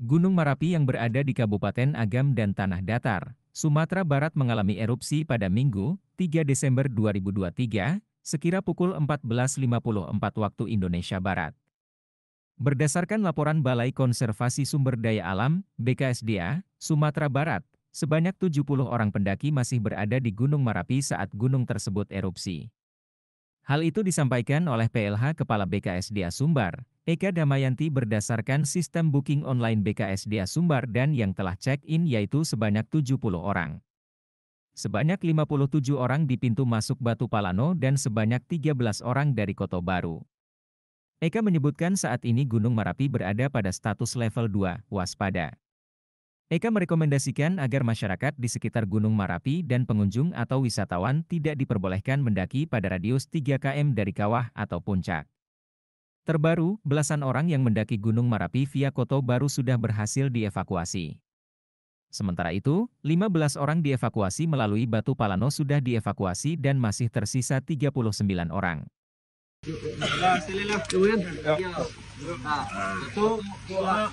Gunung Marapi yang berada di Kabupaten Agam dan Tanah Datar, Sumatera Barat mengalami erupsi pada Minggu, 3 Desember 2023, sekira pukul 14.54 waktu Indonesia Barat. Berdasarkan laporan Balai Konservasi Sumber Daya Alam, BKSDA, Sumatera Barat, sebanyak 70 orang pendaki masih berada di Gunung Marapi saat gunung tersebut erupsi. Hal itu disampaikan oleh PLH Kepala BKSDA Sumbar, Eka Damayanti berdasarkan sistem booking online BKSDA Sumbar dan yang telah check-in yaitu sebanyak 70 orang. Sebanyak 57 orang di pintu masuk Batu Palano dan sebanyak 13 orang dari Koto Baru. Eka menyebutkan saat ini Gunung Merapi berada pada status level 2, waspada. Eka merekomendasikan agar masyarakat di sekitar Gunung Marapi dan pengunjung atau wisatawan tidak diperbolehkan mendaki pada radius 3 km dari kawah atau puncak. Terbaru, belasan orang yang mendaki Gunung Marapi via Koto baru sudah berhasil dievakuasi. Sementara itu, 15 orang dievakuasi melalui Batu Palano sudah dievakuasi dan masih tersisa 39 orang. Satu, dua,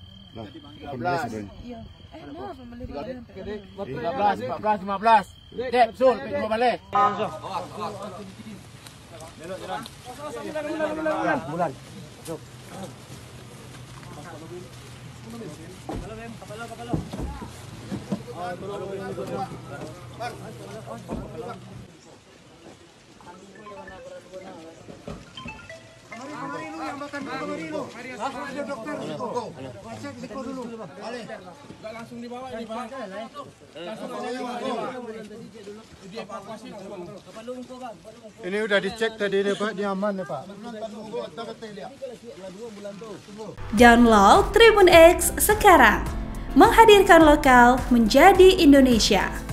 Nah, 18. Iya. Eh, maaf, 15. 13, 15. Dek, balik. Bulan, bulan, bulan. Ini udah dicek tadi ini Pak, dia aman ya Pak. Download Tribun X sekarang. Menghadirkan lokal menjadi Indonesia.